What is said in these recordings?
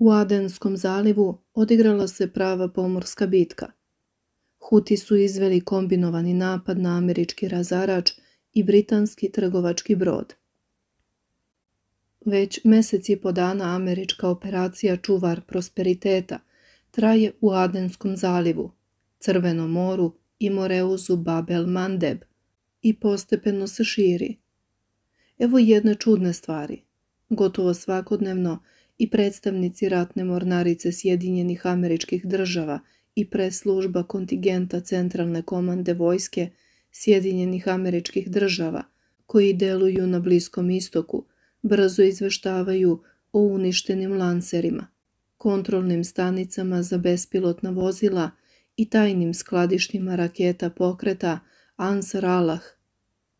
U Adenskom zalivu odigrala se prava pomorska bitka. Huti su izveli kombinovani napad na američki razarač i britanski trgovački brod. Već mesec i po dana američka operacija Čuvar prosperiteta traje u Adenskom zalivu, Crvenom moru i Moreuzu Babel Mandeb i postepeno se širi. Evo jedne čudne stvari. Gotovo svakodnevno i predstavnici ratne mornarice Sjedinjenih američkih država i preslužba kontingenta centralne komande vojske Sjedinjenih američkih država koji deluju na Bliskom istoku brzo izveštavaju o uništenim lanserima, kontrolnim stanicama za bespilotna vozila i tajnim skladištima raketa pokreta Ansar Allah,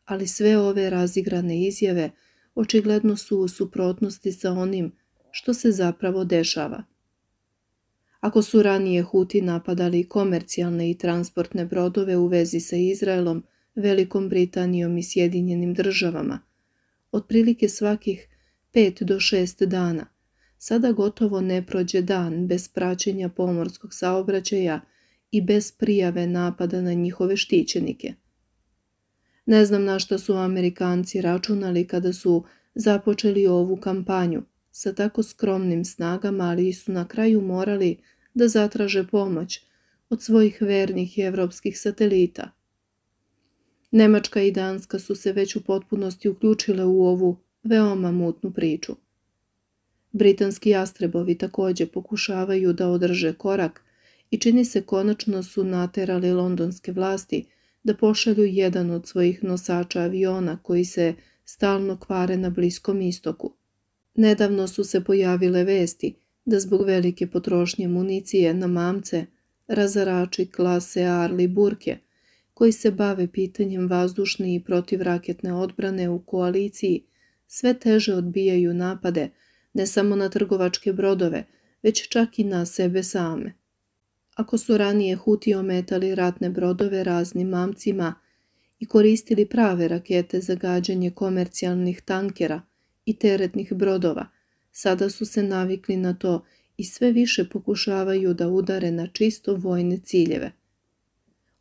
ali sve ove razigrane izjave očigledno su u suprotnosti sa onim što se zapravo dešava. Ako su ranije Huti napadali komercijalne i transportne brodove u vezi sa Izraelom, Velikom Britanijom i Sjedinjenim državama, otprilike svakih 5 do 6 dana, sada gotovo ne prođe dan bez praćenja pomorskog saobraćaja i bez prijave napada na njihove štićenike. Ne znam na što su Amerikanci računali kada su započeli ovu kampanju – Sa tako skromnim snagama ali su na kraju morali da zatraže pomoć od svojih vernih evropskih satelita. Nemačka i Danska su se već u potpunosti uključile u ovu veoma mutnu priču. Britanski jastrebovi takođe pokušavaju da održe korak i čini se konačno su naterali londonske vlasti da pošalju jedan od svojih nosača aviona koji se stalno kvare na Bliskom istoku. Nedavno su se pojavile vesti da zbog velike potrošnje municije na mamce razarači klase Arli Burke, koji se bave pitanjem vazdušne i protivraketne odbrane u koaliciji, sve teže odbijaju napade ne samo na trgovačke brodove, već čak i na sebe same. Ako su ranije Huti ometali ratne brodove raznim mamcima i koristili prave rakete za gađanje komercijalnih tankera – i teretnih brodova. Sada su se navikli na to i sve više pokušavaju da udare na čisto vojne ciljeve.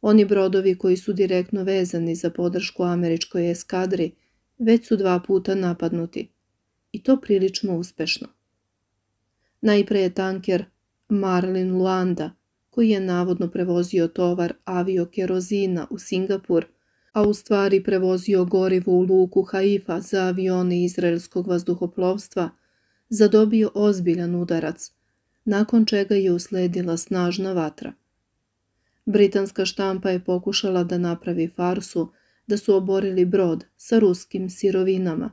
Oni brodovi koji su direktno vezani za podršku američkoj eskadri već su dva puta napadnuti. I to prilično uspešno. Najpre je tanker Marlin Luanda, koji je navodno prevozio tovar aviokerozina u Singapur – a u stvari prevozio gorivo u luku Haifa za avione izraelskog vazduhoplovstva, zadobio ozbiljan udarac, nakon čega je usledila snažna vatra. Britanska štampa je pokušala da napravi farsu da su oborili brod sa ruskim sirovinama,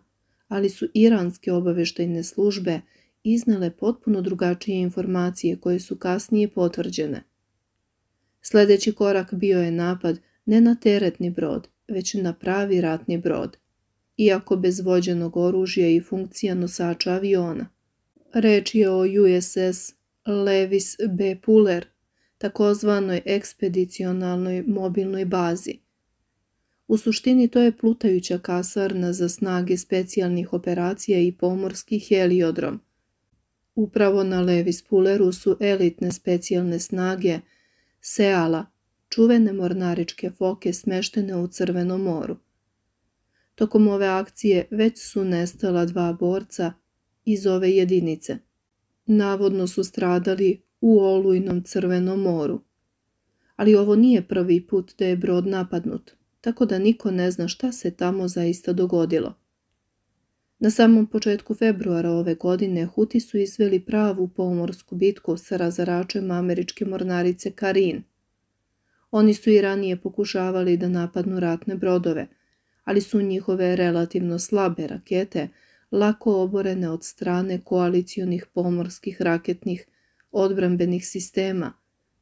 ali su iranske obaveštajne službe iznele potpuno drugačije informacije koje su kasnije potvrđene. Sledeći korak bio je napad ne na teretni brod, već na pravi ratni brod, iako bez vođenog oružja i funkcija nosača aviona. Reč je o USS Levis B. Puller, takozvanoj ekspedicionalnoj mobilnoj bazi. U suštini to je plutajuća kasarna za snage specijalnih operacija i pomorski heliodrom. Upravo na Levis Pulleru su elitne specijalne snage Seala, čuvene mornaričke foke smeštene u Crvenom moru. Tokom ove akcije već su nestala dva borca iz ove jedinice. Navodno su stradali u olujnom Crvenom moru. Ali ovo nije prvi put da je brod napadnut, tako da niko ne zna šta se tamo zaista dogodilo. Na samom početku februara ove godine Huti su izveli pravu pomorsku bitku sa razaračem američke mornarice Karin – Oni su i ranije pokušavali da napadnu ratne brodove, ali su njihove relativno slabe rakete lako oborene od strane koalicijonih pomorskih raketnih odbrambenih sistema,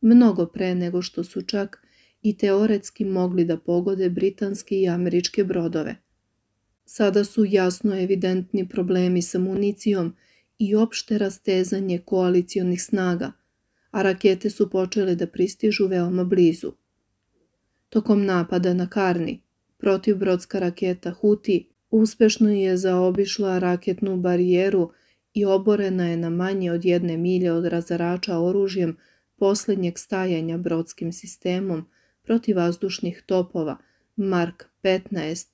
mnogo pre nego što su čak i teoretski mogli da pogode britanske i američke brodove. Sada su jasno evidentni problemi sa municijom i opšte rastezanje koalicijonih snaga, a rakete su počele da pristižu veoma blizu. Tokom napada na Karni, protivbrodska raketa Huti uspešno je zaobišla raketnu barijeru i oborena je na manje od jedne milje od razarača oružjem poslednjeg stajanja brodskim sistemom vazdušnih topova Mark 15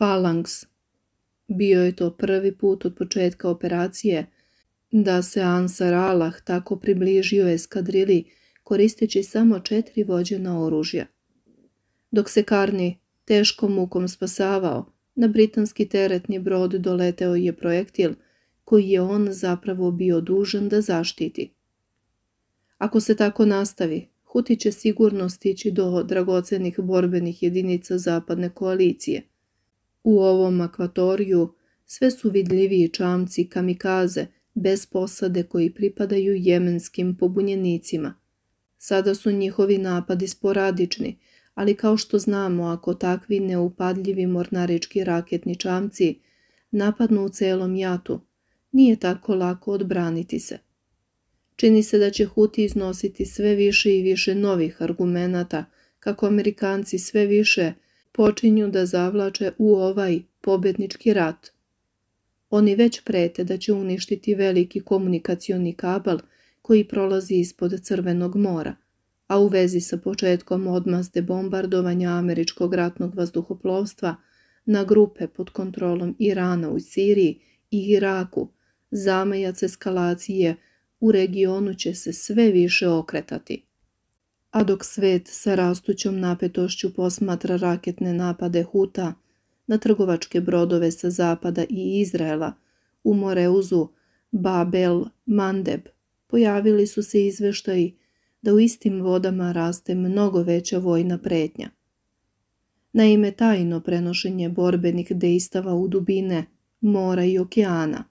Phalanx. Bio je to prvi put od početka operacije da se Ansar Allah tako približio eskadrili koristeći samo četiri vođena oružja. Dok se Karni teškom mukom spasavao, na britanski teretni brod doleteo je projektil koji je on zapravo bio dužan da zaštiti. Ako se tako nastavi, Huti će sigurno stići do dragocenih borbenih jedinica zapadne koalicije. U ovom akvatoriju sve su vidljiviji čamci kamikaze – bez posade koji pripadaju jemenskim pobunjenicima. Sada su njihovi napadi sporadični, ali kao što znamo ako takvi neupadljivi mornarički raketni čamci napadnu u celom jatu, nije tako lako odbraniti se. Čini se da će Huti iznositi sve više i više novih argumenata, kako Amerikanci sve više počinju da zavlače u ovaj pobednički rat. Oni već prete da će uništiti veliki komunikacioni kabel koji prolazi ispod Crvenog mora, a u vezi sa početkom odmazde bombardovanja američkog ratnog vazduhoplovstva na grupe pod kontrolom Irana u Siriji i Iraku, zamajac eskalacije u regionu će se sve više okretati. A dok svet sa rastućom napetošću posmatra raketne napade Huta, na trgovačke brodove sa zapada i Izraela u Moreuzu, Babel, Mandeb. Pojavili su se izveštaji da u istim vodama raste mnogo veća vojna pretnja. Naime, tajno prenošenje borbenih dejstava u dubine mora i okeana.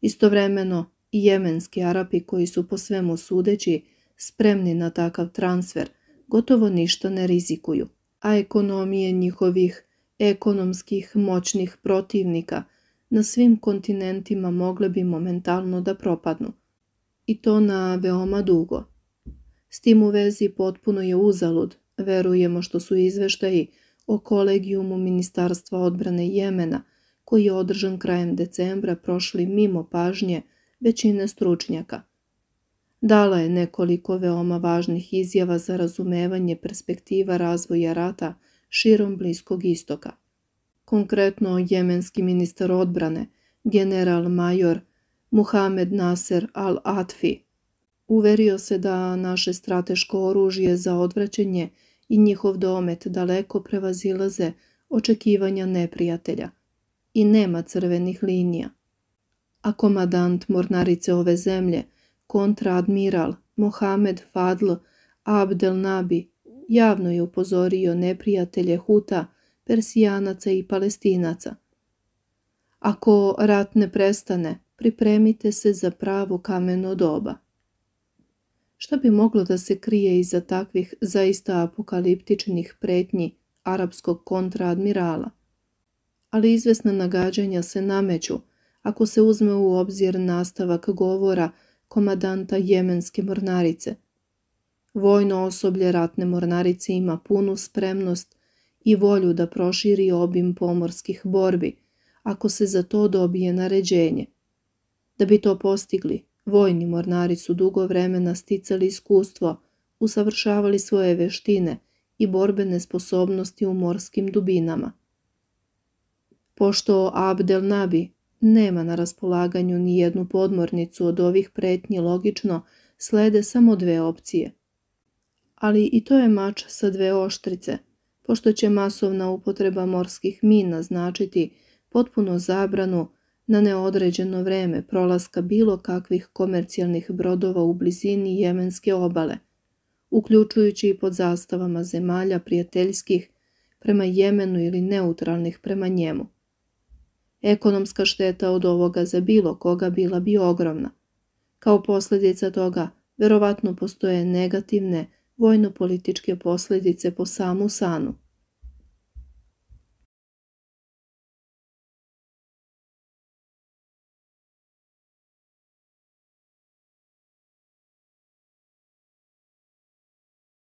Istovremeno, jemenski Arapi koji su po svemu sudeći spremni na takav transfer gotovo ništa ne rizikuju, a ekonomije njihovih ekonomskih moćnih protivnika na svim kontinentima mogle bi momentalno da propadnu. I to na veoma dugo. S tim u vezi potpuno je uzalud, verujemo što su izveštaji o kolegijumu Ministarstva odbrane Jemena, koji je održan krajem decembra prošli mimo pažnje većine stručnjaka. Dala je nekoliko veoma važnih izjava za razumevanje perspektiva razvoja rata – širom Bliskog istoka. Konkretno jemenski ministar odbrane, general major Muhamed Nasser al-Atfi, uverio se da naše strateško oružje za odvraćenje i njihov domet daleko prevazilaze očekivanja neprijatelja i nema crvenih linija. A komadant mornarice ove zemlje, kontraadmiral Mohamed Fadl Abdel Nabi javno je upozorio neprijatelje Huta, Persijanaca i Palestinaca. Ako rat ne prestane, pripremite se za pravo kameno doba. Šta bi moglo da se krije iza takvih zaista apokaliptičnih pretnji arapskog kontraadmirala? Ali izvesna nagađanja se nameću ako se uzme u obzir nastavak govora komadanta jemenske mornarice – Vojno osoblje ratne mornarice ima punu spremnost i volju da proširi obim pomorskih borbi, ako se za to dobije naređenje. Da bi to postigli, vojni mornari su dugo vremena sticali iskustvo, usavršavali svoje veštine i borbene sposobnosti u morskim dubinama. Pošto Abdel Nabi nema na raspolaganju ni jednu podmornicu od ovih pretnji logično, slede samo dve opcije – ali i to je mač sa dve oštrice, pošto će masovna upotreba morskih mina značiti potpuno zabranu na neodređeno vreme prolaska bilo kakvih komercijalnih brodova u blizini jemenske obale, uključujući i pod zastavama zemalja prijateljskih prema Jemenu ili neutralnih prema njemu. Ekonomska šteta od ovoga za bilo koga bila bi ogromna. Kao posljedica toga, verovatno postoje negativne vojno-političke posljedice po samu Sanu.